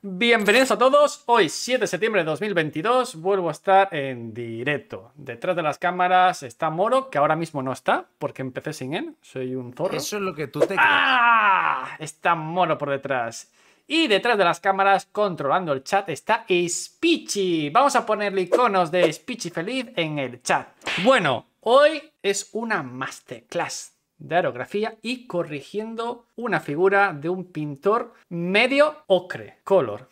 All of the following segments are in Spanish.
Bienvenidos a todos, hoy 7 de septiembre de 2022 vuelvo a estar en directo. Detrás de las cámaras está Moro, que ahora mismo no está, porque empecé sin él, soy un zorro. Eso es lo que tú te ¡Ah! Está Moro por detrás. Y detrás de las cámaras, controlando el chat, está speechy Vamos a ponerle iconos de speechy feliz en el chat. Bueno, hoy es una masterclass de aerografía y corrigiendo una figura de un pintor medio ocre, color.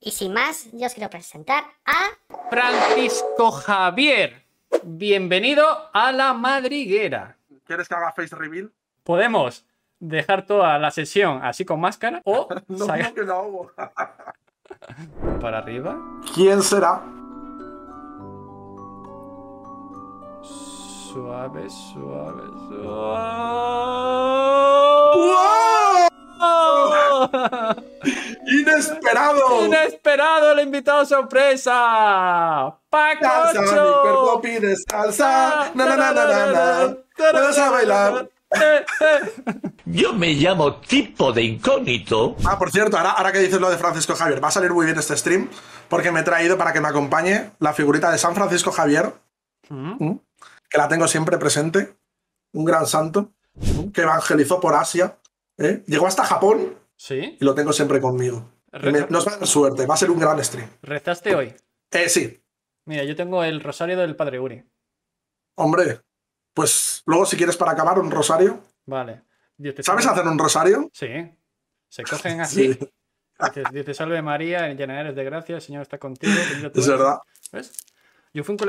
y sin más, yo os quiero presentar a Francisco Javier. Bienvenido a la madriguera. ¿Quieres que haga face reveal? Podemos dejar toda la sesión así con máscara o no, que para arriba. ¿Quién será? suave, suave, suave. ¡Wow! ¡Inesperado! ¡Inesperado el invitado sorpresa! Pacocho. Salsa, mi cuerpo pide salsa. Na, na, na, na, na, Vamos a bailar. Yo me llamo tipo de incógnito. Ah, por cierto, ahora, ahora que dices lo de Francisco Javier, va a salir muy bien este stream porque me he traído para que me acompañe la figurita de San Francisco Javier que la tengo siempre presente, un gran santo, que evangelizó por Asia, ¿eh? llegó hasta Japón ¿Sí? y lo tengo siempre conmigo. nos va suerte, va a ser un gran stream. ¿Rezaste hoy? Eh, sí. Mira, yo tengo el rosario del padre Uri. Hombre, pues luego si quieres para acabar un rosario. Vale. ¿Sabes hacer un rosario? Sí. Se cogen así. te salve María, llena eres de gracia, el Señor está contigo. Es verdad. ¿Ves?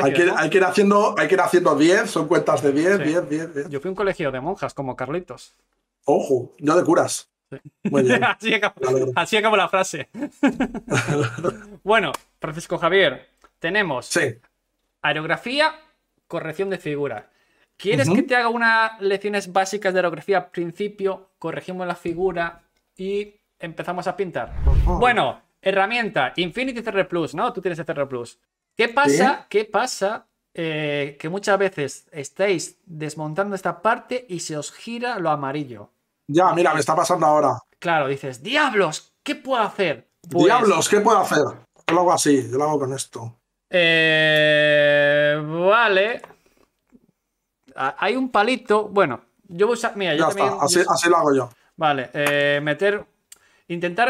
Hay que, ir haciendo, hay que ir haciendo 10, son cuentas de 10, 10, 10, Yo fui un colegio de monjas, como Carlitos. Ojo, no de curas. así, acabo, la frase. bueno, Francisco Javier, tenemos sí. aerografía, corrección de figura. ¿Quieres que te haga unas lecciones básicas de aerografía principio? Corregimos la figura y empezamos a pintar. Bueno, herramienta, Infinity CR Plus, ¿no? Tú tienes CR Plus. ¿Qué pasa? ¿Qué pasa? Eh, que muchas veces estáis desmontando esta parte y se os gira lo amarillo. Ya, mira, me está pasando ahora. Claro, dices, diablos, ¿qué puedo hacer? Pues diablos, ¿qué puedo hacer? Yo lo hago así, yo lo hago con esto. Eh, vale. Ah, hay un palito. Bueno, yo voy a usar. Mira, ya está. así, lo hago yo. Vale, eh, meter. Intentar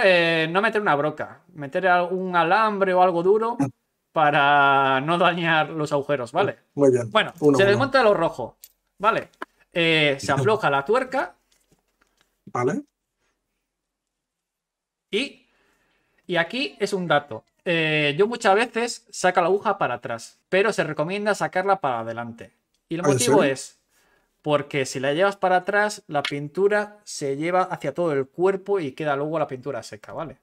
no meter una broca. Meter algún alambre o algo duro para no dañar los agujeros, ¿vale? Mm, muy bien. Bueno, se desmonta lo rojo, ¿vale? Eh, se afloja la tuerca. Vale. Y, aquí es un dato. Eh, yo muchas veces saco la aguja para atrás, pero se recomienda sacarla para adelante. Y el ¿Ah, motivo es porque si la llevas para atrás, la pintura se lleva hacia todo el cuerpo y queda luego la pintura seca, ¿vale?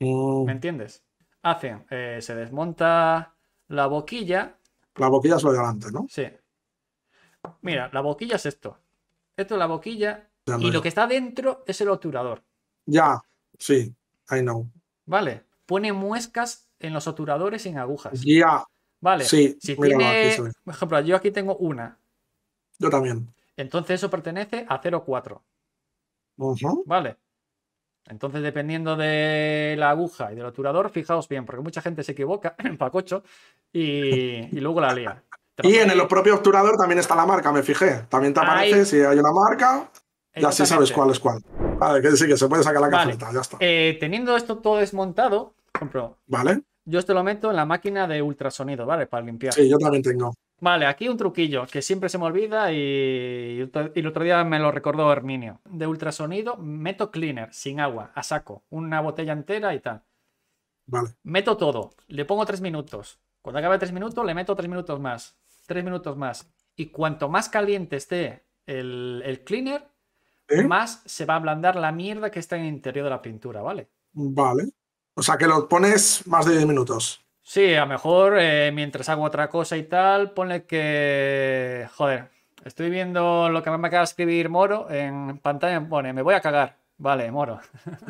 Mm. ¿Me entiendes? hacen, eh, se desmonta la boquilla. La boquilla es lo de adelante, ¿no? Sí. Mira, la boquilla es esto. Esto es la boquilla y lo que está dentro es el obturador. Ya, sí, I know. Vale, pone muescas en los obturadores sin agujas. Ya. Vale, sí, si por ejemplo, yo aquí tengo una. Yo también. Entonces eso pertenece a 04. Vale. Entonces, dependiendo de la aguja y del obturador, fijaos bien, porque mucha gente se equivoca, en pacocho, y, luego la lía. Y en el propio obturador también está la marca, me fijé. También te aparece si hay una marca ya así sabes cuál es cuál. Vale, que sí, que se puede sacar la cajita, ya está. Eh, teniendo esto todo desmontado, compro. Vale. Yo esto lo meto en la máquina de ultrasonido, ¿vale? Para limpiar. Sí, yo también tengo. Vale, aquí un truquillo que siempre se me olvida y, el otro día me lo recordó Herminio. De ultrasonido, meto cleaner sin agua, a saco, una botella entera y tal. Vale. Meto todo, le pongo tres minutos. Cuando acabe tres minutos, le meto tres minutos más, tres minutos más. Y cuanto más caliente esté el, cleaner, más se va a ablandar la mierda que está en el interior de la pintura, ¿vale? Vale. O sea que lo pones más de 10 minutos. Sí, a lo mejor eh, mientras hago otra cosa y tal, pone que. Joder, estoy viendo lo que me acaba de escribir Moro en pantalla. Pone, me voy a cagar. Vale, Moro.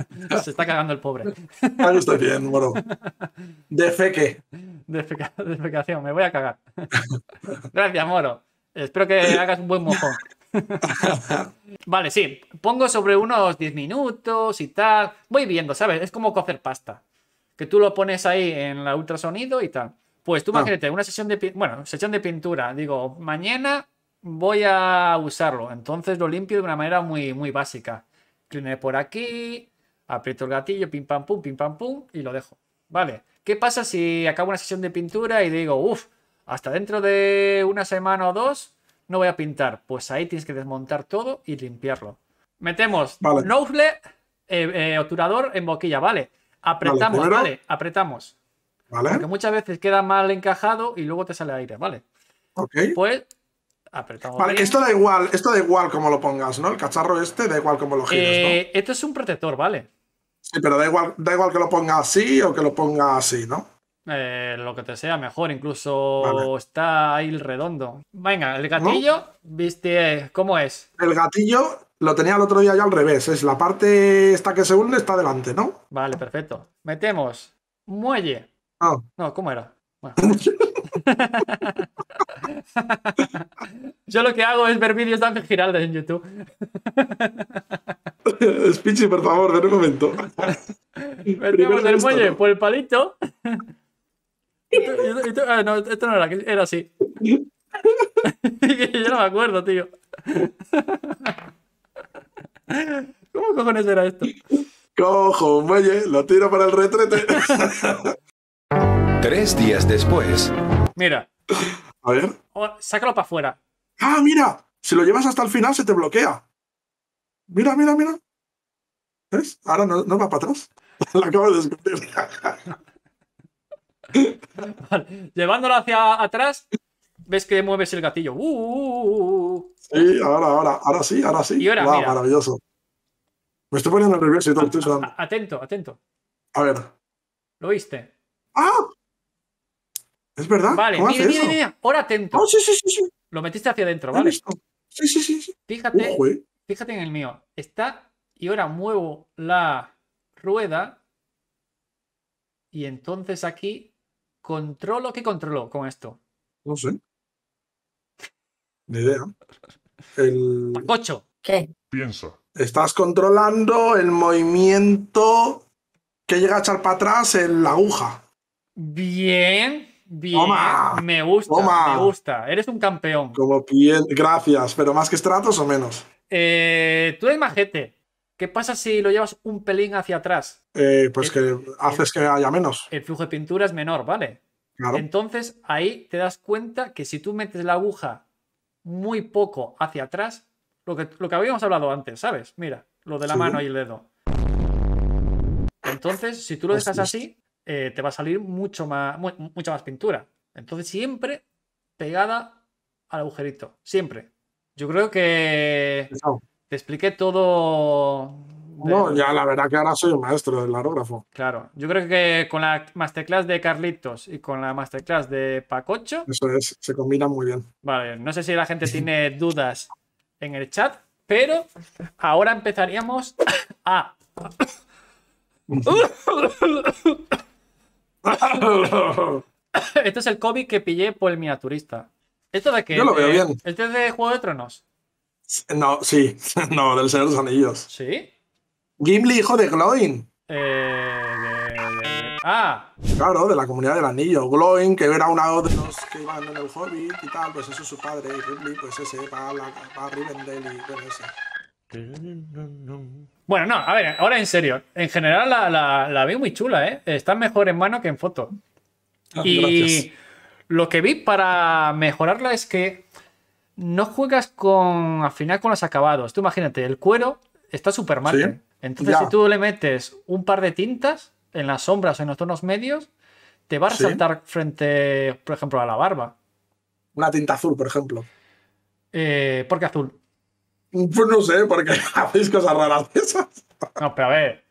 Se está cagando el pobre. Ah, no estoy bien, Moro. Defeque. defecación, me voy a cagar. Gracias, Moro. Espero que hagas un buen mojón. vale, sí. Pongo sobre unos 10 minutos y tal. Voy viendo, ¿sabes? Es como cocer pasta que tú lo pones ahí en la ultrasonido y tal. Pues tú ah. imagínate, una sesión de, bueno, sesión de pintura, digo, mañana voy a usarlo, entonces lo limpio de una manera muy, muy básica. Cleaner por aquí, aprieto el gatillo, pim pam pum, pim pam pum, y lo dejo. Vale, ¿qué pasa si acabo una sesión de pintura y digo, uff, hasta dentro de una semana o dos no voy a pintar? Pues ahí tienes que desmontar todo y limpiarlo. Metemos vale. Eh, eh, obturador en boquilla, vale. Apretamos, vale, apretamos. ¿Vale? Porque muchas veces queda mal encajado y luego te sale aire, ¿vale? Ok. Pues apretamos. Vale, esto da igual, esto da igual como lo pongas, ¿no? El cacharro este da igual como lo gires, ¿no? Eh, esto es un protector, ¿vale? Sí, pero da igual, da igual que lo ponga así o que lo ponga así, ¿no? Eh, lo que te sea mejor, incluso está ahí el redondo. Venga, el gatillo, viste, ¿cómo es? El gatillo lo tenía el otro día ya al revés. Es la parte esta que se une está delante, ¿no? Vale, perfecto. Metemos muelle. Ah. No, ¿cómo era? Bueno. Yo lo que hago es ver vídeos de Ángel Giraldes en YouTube. Spichi, por favor, de un momento. Metemos el muelle por el palito. Ah, no, esto no era, era así. Yo no me acuerdo, tío. ¿Cómo cojones era esto? Cojo un muelle, lo tiro para el retrete. Tres días después. Mira. A ver. Oh, sácalo para afuera. ¡Ah, mira! Si lo llevas hasta el final se te bloquea. Mira, mira, mira. ¿Ves? Ahora no, va para atrás. lo acabo de descubrir. Llevándolo hacia atrás, ves que mueves el gatillo. ¡Uh, uh, uh, ¡Uh! Sí, ahora, ahora, ahora sí, ahora sí. Y ahora, maravilloso. Me estoy poniendo nervioso Atento, atento. A ver. ¿Lo oíste? ¡Ah! ¿Es verdad? Vale, mira, mira, mira, ahora atento. Ah, sí, sí, sí, Lo metiste hacia adentro, ¿vale? Sí, sí, sí, sí. Fíjate, eh. fíjate en el mío. Está y ahora muevo la rueda y entonces aquí controlo, ¿qué controlo con esto? No sé. Ni idea. El... Pacocho. ¿Qué? Pienso. Estás controlando el movimiento que llega a echar para atrás en la aguja. Bien, bien. Toma, me gusta, me gusta. Eres un campeón. Como bien, gracias. Pero más que estratos o menos. Eh, tú eres majete. ¿Qué pasa si lo llevas un pelín hacia atrás? Eh, pues que haces que haya menos. El flujo de pintura es menor, ¿vale? Claro. Entonces ahí te das cuenta que si tú metes la aguja muy poco hacia atrás lo que, lo que habíamos hablado antes, ¿sabes? Mira, lo de la mano y el dedo. Entonces, si tú lo pues dejas así, eh, te va a salir mucho más, mucha más pintura. Entonces, siempre pegada al agujerito. Siempre. Yo creo que te expliqué todo no, ya la verdad que ahora soy un maestro del aerógrafo. Claro, yo creo que con la masterclass de Carlitos y con la masterclass de Pacocho. Eso es, se combina muy bien. Vale, no sé si la gente tiene dudas en el chat, pero ahora empezaríamos a. Esto es el COVID que pillé por el miniaturista. ¿Esto de qué? Yo lo veo bien. ¿Este es de Juego de Tronos? No, sí, no, del Señor de los Anillos. ¿Sí? Gimli, hijo de Gloin. Eh, Ah. Claro, de la comunidad del anillo. Gloin, que era uno de los que iban en el Hobbit y tal, pues eso es su padre. Y Gimli, pues ese, para a, Rivendell y bueno, ese. Bueno, no, a ver, ahora en serio. En general la, vi muy chula, ¿eh? Está mejor en mano que en foto. Ah, y lo que vi para mejorarla es que no juegas con. Al final con los acabados. Tú imagínate, el cuero está súper mal. ¿eh? Entonces, si tú le metes un par de tintas en las sombras o en los tonos medios, te va a resaltar frente, por ejemplo, a la barba. Una tinta azul, por ejemplo. Eh, ¿Por qué azul? Pues no sé, porque hacéis cosas raras de esas. No, pero a ver.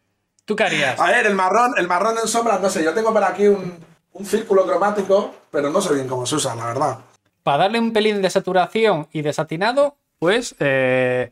¿Tú qué harías? A ver, el marrón, el marrón en sombras, no sé. Yo tengo para aquí un, círculo cromático, pero no sé bien cómo se usa, la verdad. Para darle un pelín de saturación y desatinado, pues eh,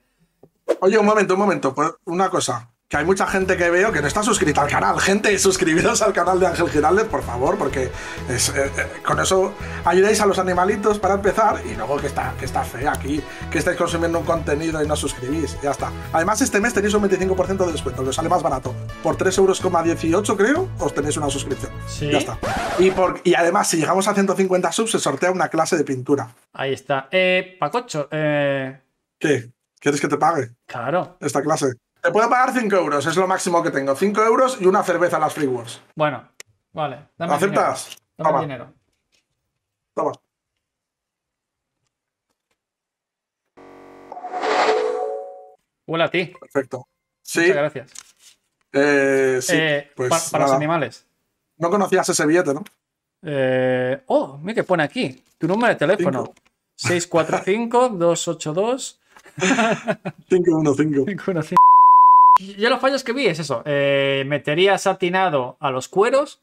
Oye, un momento, un momento. Una cosa. Que hay mucha gente que veo que no está suscrita al canal. Gente, suscribiros al canal de Ángel Giraldes, por favor, porque eh, eh, con eso ayudáis a los animalitos para empezar. Y luego que está, está fea aquí, que estáis consumiendo un contenido y no suscribís. Ya está. Además, este mes tenéis un 25% de descuento, que os sale más barato. Por 3,18 euros, creo, os tenéis una suscripción. Ya está. Y, por, y además, si llegamos a 150 subs, se sortea una clase de pintura. Ahí está. Eh, Pacocho, eh... ¿Qué? ¿Quieres que te pague? Claro. Esta clase. Te puedo pagar 5 euros, es lo máximo que tengo. 5 euros y una cerveza a las Free Wars. Bueno, vale. Dame ¿Aceptas? Dame Toma. dinero. Toma. Hola a ti. Perfecto. Sí. Muchas gracias. Eh, sí, eh, pues para los animales. No conocías ese billete, ¿no? Eh, oh, mira que pone aquí. Tu número de teléfono. 645-282. 5-1-5. Yo los fallos que vi es eso. Eh, metería satinado a los cueros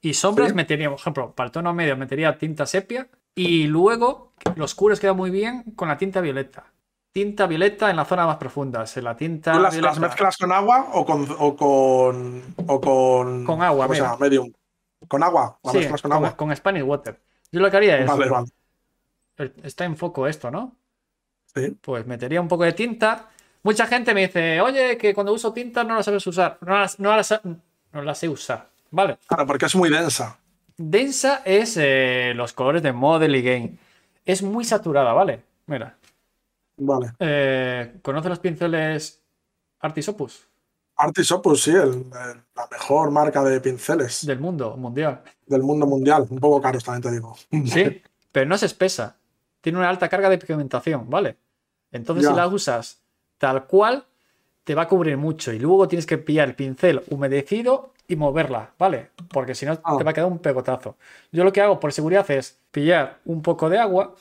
y sombras metería, por ejemplo, para el tono medio metería tinta sepia y luego los cueros quedan muy bien con la tinta violeta. Tinta violeta en la zona más profundas, en la tinta. las, mezclas con agua o con. o con. o con. agua, o sea, medium. Con agua. con, agua. Con Spanish Water. Yo lo que haría es. Está en foco esto, ¿no? Pues metería un poco de tinta. Mucha gente me dice, oye, que cuando uso tinta no la sabes usar. No la, sé usar. Vale. Claro, porque es muy densa. Densa es eh, los colores de Model y Game. Es muy saturada, ¿vale? Mira. Vale. Eh, ¿Conoce los pinceles Artisopus? Artisopus, sí, la mejor marca de pinceles. Del mundo mundial. Del mundo mundial, un poco caro, también te digo. Sí, pero no es espesa. Tiene una alta carga de pigmentación, ¿vale? Entonces, si la usas tal cual, te va a cubrir mucho. Y luego tienes que pillar el pincel humedecido y moverla, ¿vale? Porque si no, te ah. va a quedar un pegotazo. Yo lo que hago por seguridad es pillar un poco de agua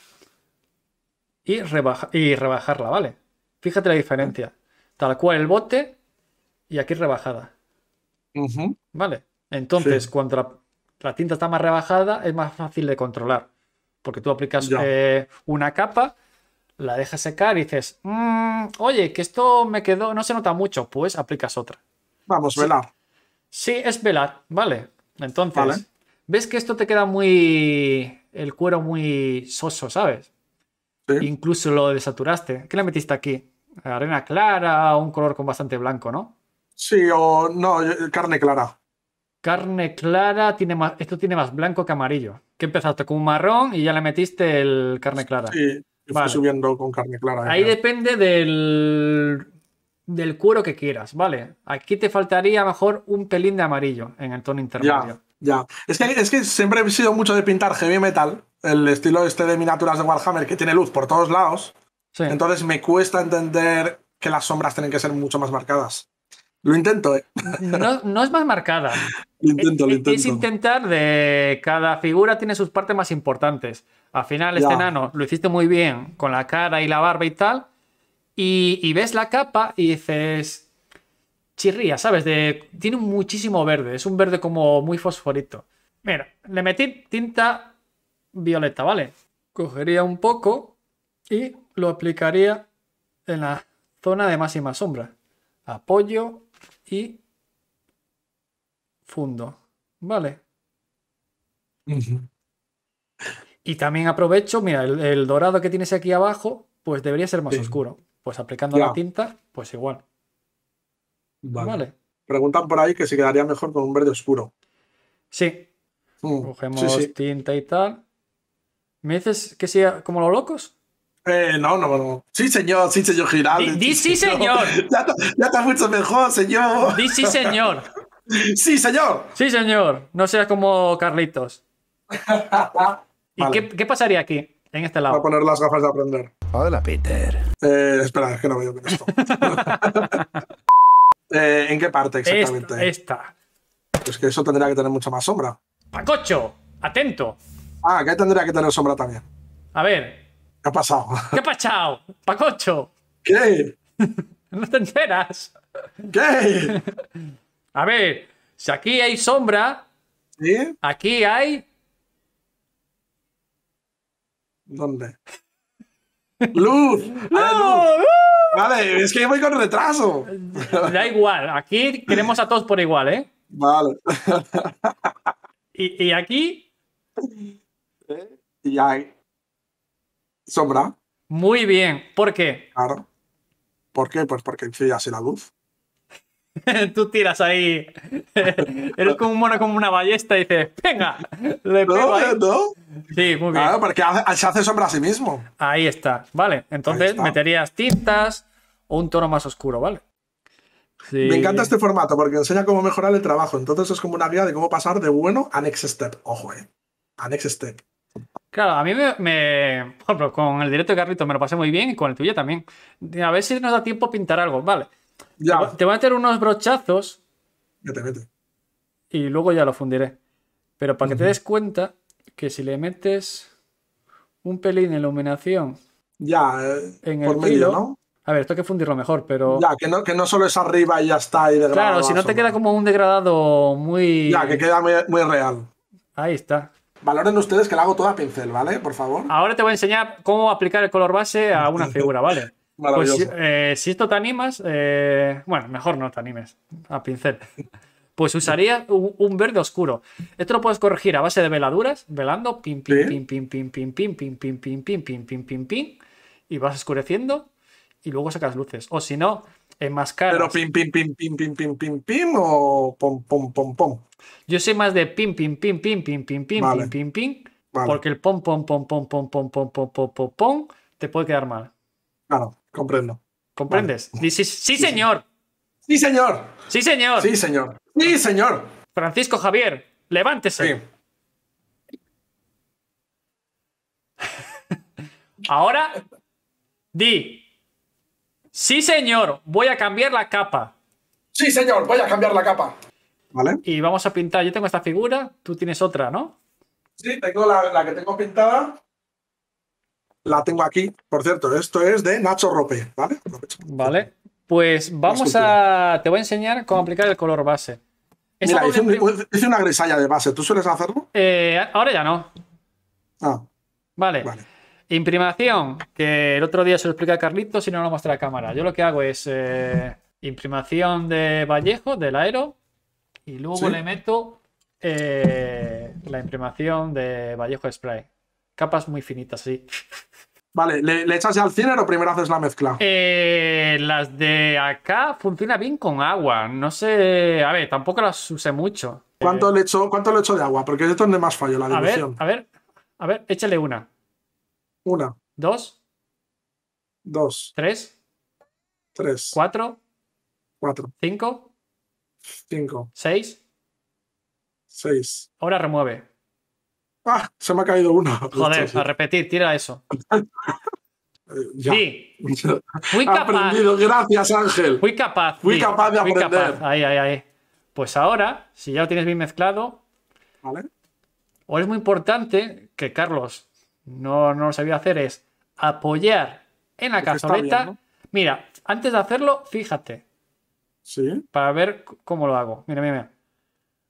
y, rebajarla, ¿vale? Fíjate la diferencia. Tal cual el bote y aquí rebajada. ¿Vale? Entonces, cuando la, tinta está más rebajada, es más fácil de controlar. Porque tú aplicas eh, una capa la dejas secar y dices, mm, oye, que esto me quedó, no se nota mucho, pues aplicas otra. Vamos, velar. Sí, es velar, vale. Entonces, ves que esto te queda muy. el cuero muy soso, ¿sabes? Incluso lo desaturaste. ¿Qué le metiste aquí? Arena clara, un color con bastante blanco, ¿no? Sí, o no, carne clara. Carne clara, tiene más, esto tiene más blanco que amarillo. Que empezaste con un marrón y ya le metiste el carne clara. Sí, subiendo con carne clara. Ahí depende del, del cuero que quieras, ¿vale? Aquí te faltaría mejor un pelín de amarillo en el tono intermedio. Ya, Es que, es que siempre he sido mucho de pintar heavy metal, el estilo este de miniaturas de Warhammer que tiene luz por todos lados. Entonces me cuesta entender que las sombras tienen que ser mucho más marcadas. Lo intento, ¿eh? No, es más marcada. lo intento, lo intento. Es intentar de. Cada figura tiene sus partes más importantes. Al final, este enano lo hiciste muy bien con la cara y la barba y tal. Y, ves la capa y dices. Chirría, ¿sabes? De, tiene muchísimo verde. Es un verde como muy fosforito. Mira, le metí tinta violeta, ¿vale? Cogería un poco y lo aplicaría en la zona de máxima sombra. Apoyo y fundo. ¿Vale? Y también aprovecho, mira, el, dorado que tienes aquí abajo, pues debería ser más oscuro. Pues aplicando la tinta, pues igual. Vale. Preguntan por ahí que se quedaría mejor con un verde oscuro. Sí. Mm. Cogemos tinta y tal. ¿Me dices que sea como los locos? Eh, no, no, no. Sí, señor, sí, señor Giraldo. Di, sí, señor. Ya, está mucho mejor, señor. Di, sí, señor. sí, señor. Sí, señor. No seas como Carlitos. ¿Y qué, pasaría aquí, en este lado? Voy a poner las gafas de aprender. la Peter. Eh, espera, es que no veo bien esto. eh, ¿En qué parte exactamente? Esta, esta. que eso tendría que tener mucha más sombra. Pacocho, atento. Ah, que tendría que tener sombra también. A ver, ¿Qué ha pasado? ¿Qué ha pasado? ¡Pacocho! ¿Qué? ¿No te enteras? ¿Qué? A ver, si aquí hay sombra, ¿Sí? aquí hay. ¿Dónde? ¡Luz! Vale, es que yo voy con retraso. Da igual, aquí queremos a todos por igual, ¿eh? Vale. ¿Y, aquí? ¿Eh? Y hay Sombra. Muy bien. ¿Por qué? Claro. ¿Por qué? Pues porque incide así la luz. Tú tiras ahí. Eres como un mono, como una ballesta y dices, venga, le pego Sí, muy bien. Claro, porque se hace sombra a sí mismo. Ahí está. Vale, entonces meterías tintas o un tono más oscuro, ¿vale? Me encanta este formato porque enseña cómo mejorar el trabajo. Entonces es como una guía de cómo pasar de bueno a next step. Ojo, eh. A next step. Claro, a mí me, por con el directo de carrito me lo pasé muy bien y con el tuyo también. A ver si nos da tiempo a pintar algo, vale. Ya. Te voy a meter unos brochazos. Ya te meto. Y luego ya lo fundiré. Pero para que te des cuenta que si le metes un pelín de iluminación. Ya, eh, en el medio, A ver, esto hay que fundirlo mejor, pero. Ya, que no, que no solo es arriba y ya está. Y claro, si no te queda como un degradado muy. Ya, que queda muy real. Ahí está. Valoren ustedes que lo hago toda a pincel, ¿vale? Por favor. Ahora te voy a enseñar cómo aplicar el color base a una figura, ¿vale? Pues, si esto te animas, bueno, mejor no te animes a pincel. Pues usaría un, verde oscuro. Esto lo puedes corregir a base de veladuras, velando, Pin, pin, pin, pim, pim, pim, pim, pim, pim, pim, pim, pim, pim, pim, pim, y vas oscureciendo y luego sacas luces. O si no, más caro ¿Pero pim, pim, pim, pim, pim, pim, pim, pim o pom, pom, pom, pom? Yo sé más de pim, pim, pim, pim, pim, pim, pim, pim, pim, pim. Porque el pom, pom, pom, pom, pom, pom, pom, pom, pom, pom, te puede quedar mal. Claro, comprendo. ¿Comprendes? Dices, sí, señor. Sí, señor. Sí, señor. Sí, señor. Sí, señor. Francisco Javier, levántese. Ahora, di Sí, señor, voy a cambiar la capa. Sí, señor, voy a cambiar la capa. ¿Vale? Y vamos a pintar. Yo tengo esta figura, tú tienes otra, ¿no? Sí, tengo la, que tengo pintada. La tengo aquí, por cierto. Esto es de Nacho Rope, ¿vale? Vale. Pues vamos a. Te voy a enseñar cómo aplicar el color base. Mira, hice, una grisalla de base. ¿Tú sueles hacerlo? Eh, ahora ya no. Ah. Vale. vale. Imprimación, que el otro día se lo explica a Carlitos y no lo muestra la cámara. Yo lo que hago es eh, imprimación de Vallejo, del Aero, y luego le meto eh, la imprimación de Vallejo Spray. Capas muy finitas, sí. Vale, ¿le, echas ya al cine o primero haces la mezcla? Eh, las de acá funciona bien con agua. No sé. A ver, tampoco las usé mucho. ¿Cuánto, le echo, cuánto de agua? Porque es donde más fallo la dilución. A ver, a ver, a ver, échale una. Una. Dos. Dos. Tres. Tres. Cuatro. Cuatro. Cinco. Cinco. Seis. Seis. Ahora remueve. Ah, se me ha caído uno. Joder, a repetir, tira eso. Sí. Fui capaz. Gracias, Ángel. Fui capaz. Fui capaz de aprender. Ahí, ahí, ahí. Pues ahora, si ya lo tienes bien mezclado. Vale. es muy importante que, Carlos, no, no lo sabía hacer, es apoyar en la cazoleta. Mira, antes de hacerlo, fíjate. Sí. Para ver cómo lo hago. Mira, mira, mira.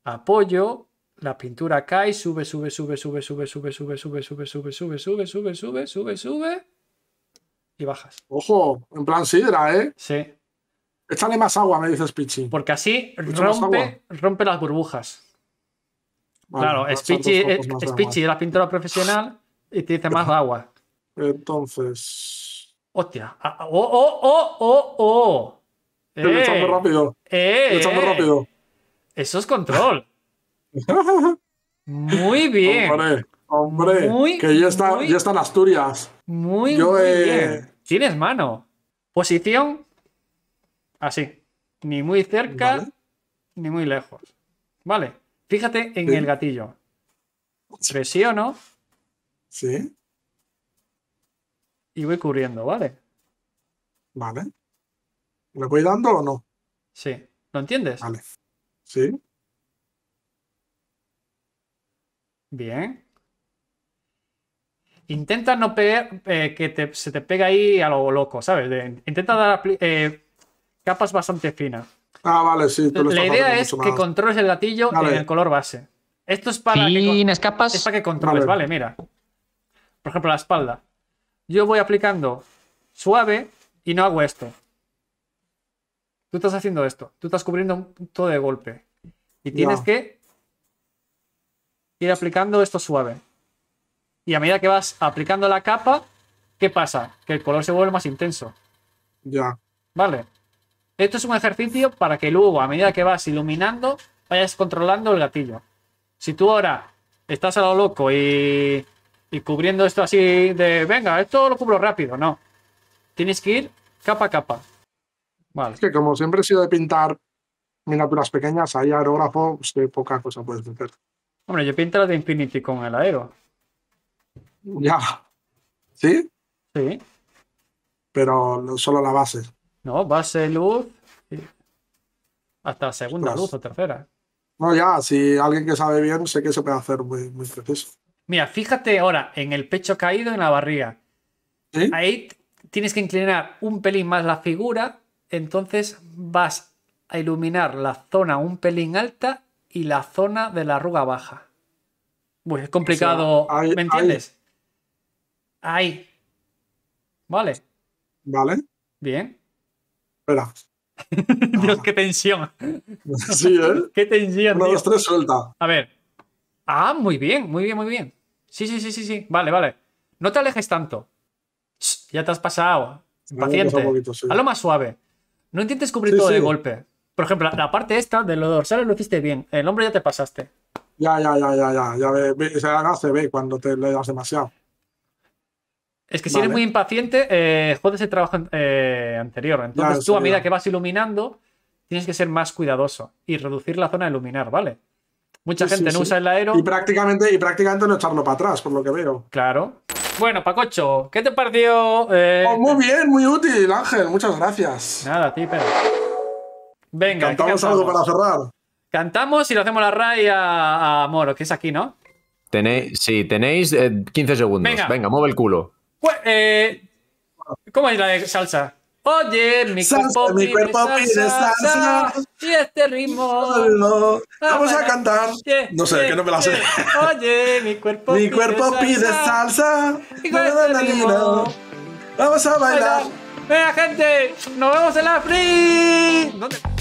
Apoyo, la pintura cae, sube, sube, sube, sube, sube, sube, sube, sube, sube, sube, sube, sube, sube, sube, sube, sube. Y bajas. Ojo, en plan sidra, ¿eh? Sí. Échale más agua, me dice Pichi. Porque así rompe, rompe las burbujas. claro, Spitchy es la pintura profesional y dice más agua. Entonces. Hostia. Ah, ah, oh, oh, oh, oh! oh. ¡Eh! muy rápido. ¡Eh! muy eh. rápido. Eso es control. muy bien. Hombre, hombre. que ya está, ya están en Asturias. Muy, eh, bien. Tienes mano. Posición. Así. Ni muy cerca, ni muy lejos. Vale. Fíjate en el gatillo. Presiono. Sí. Y voy cubriendo, ¿vale? Vale. ¿Le voy dando o no? Sí. ¿Lo entiendes? Vale. Sí. Bien. Intenta no pegar, eh, que se te pega ahí a lo loco, ¿sabes? intenta dar eh, capas bastante finas. Ah, vale, sí. la idea es que controles el gatillo en el color base. Esto es para, que, Es para que controles, vale mira por ejemplo la espalda, yo voy aplicando suave y no hago esto. Tú estás haciendo esto, tú estás cubriendo un punto de golpe y tienes que ir aplicando esto suave. Y a medida que vas aplicando la capa, ¿qué pasa? Que el color se vuelve más intenso. Ya. Vale. Esto es un ejercicio para que luego, a medida que vas iluminando, vayas controlando el gatillo. Si tú ahora estás a lo loco y y cubriendo esto así de, venga, esto lo cubro rápido, no. Tienes que ir capa a capa. Vale. Es que como siempre he sido de pintar miniaturas pequeñas, ahí aerógrafo, que poca cosa puedes meter. Hombre, yo pinto la de Infinity con el aero. Ya. ¿Sí? Sí. Pero solo la base. No, base, luz. Hasta segunda luz o tercera. No, ya, si alguien que sabe bien, sé que se puede hacer muy, muy preciso. Mira, fíjate ahora en el pecho caído, en la barriga. Ahí tienes que inclinar un pelín más la figura, entonces vas a iluminar la zona un pelín alta y la zona de la arruga baja. Pues es complicado, ¿me entiendes? Ahí. Vale. Vale. Bien. Espera. Dios, qué tensión. Sí, ¿eh? Qué tensión. tres, suelta. A ver, Ah, muy bien, muy bien, muy bien. Sí, sí, sí, sí, sí. Vale, vale. No te alejes tanto. ya te has pasado. Paciente. A lo más suave. No intentes cubrir todo de golpe. Por ejemplo, la, parte esta de lo dorsal, lo hiciste bien. El hombre ya te pasaste. Ya, ya, ya, ya, ya. se, ve cuando te le das demasiado. Es que si eres muy impaciente, eh, jodes el trabajo eh, anterior. Entonces tú, a medida que vas iluminando, tienes que ser más cuidadoso y reducir la zona de iluminar, ¿vale? Mucha gente no usa el aero. Y prácticamente, y prácticamente no echarlo para atrás, por lo que veo. Claro. Bueno, Pacocho, ¿qué te pareció? Eh, oh, muy bien, muy útil, Ángel. Muchas gracias. Nada, a ti, pero. Venga, cantamos, algo para cerrar. Cantamos y lo hacemos la RAI a, Moro, que es aquí, ¿no? Tenéis, sí, tenéis 15 eh, segundos. Venga, mueve el culo. Pues, eh, ¿Cómo es la salsa? Oye, mi cuerpo, mi cuerpo pide salsa, y este ritmo. vamos a cantar. no sé, que no me la sé. Oye, mi cuerpo, mi cuerpo pide salsa. Pide salsa este Vamos a bailar. Venga, gente, nos vemos en la free.